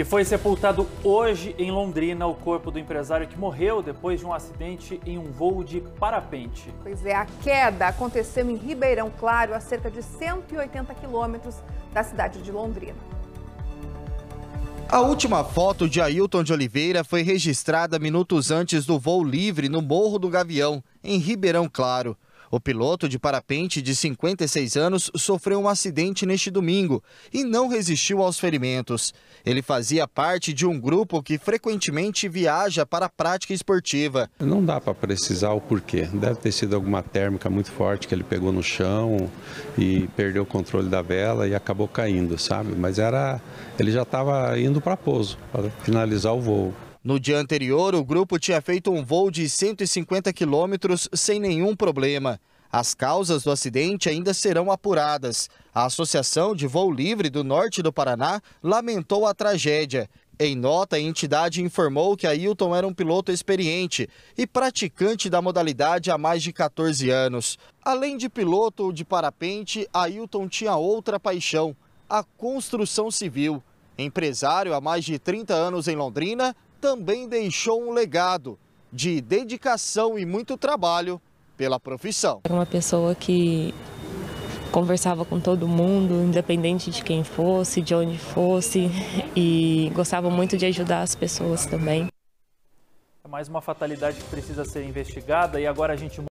E foi sepultado hoje em Londrina o corpo do empresário que morreu depois de um acidente em um voo de parapente. Pois é, a queda aconteceu em Ribeirão Claro, a cerca de 180 quilômetros da cidade de Londrina. A última foto de Ailton de Oliveira foi registrada minutos antes do voo livre no Morro do Gavião, em Ribeirão Claro. O piloto de parapente de 56 anos sofreu um acidente neste domingo e não resistiu aos ferimentos. Ele fazia parte de um grupo que frequentemente viaja para a prática esportiva. Não dá para precisar o porquê. Deve ter sido alguma térmica muito forte que ele pegou no chão e perdeu o controle da vela e acabou caindo, sabe? Mas era ele já estava indo para pouso, para finalizar o voo. No dia anterior, o grupo tinha feito um voo de 150 quilômetros sem nenhum problema. As causas do acidente ainda serão apuradas. A Associação de Voo Livre do Norte do Paraná lamentou a tragédia. Em nota, a entidade informou que Ailton era um piloto experiente e praticante da modalidade há mais de 14 anos. Além de piloto de parapente, Ailton tinha outra paixão, a construção civil. Empresário há mais de 30 anos em Londrina, também deixou um legado de dedicação e muito trabalho pela profissão. Era uma pessoa que conversava com todo mundo, independente de quem fosse, de onde fosse, e gostava muito de ajudar as pessoas também. É mais uma fatalidade que precisa ser investigada e agora a gente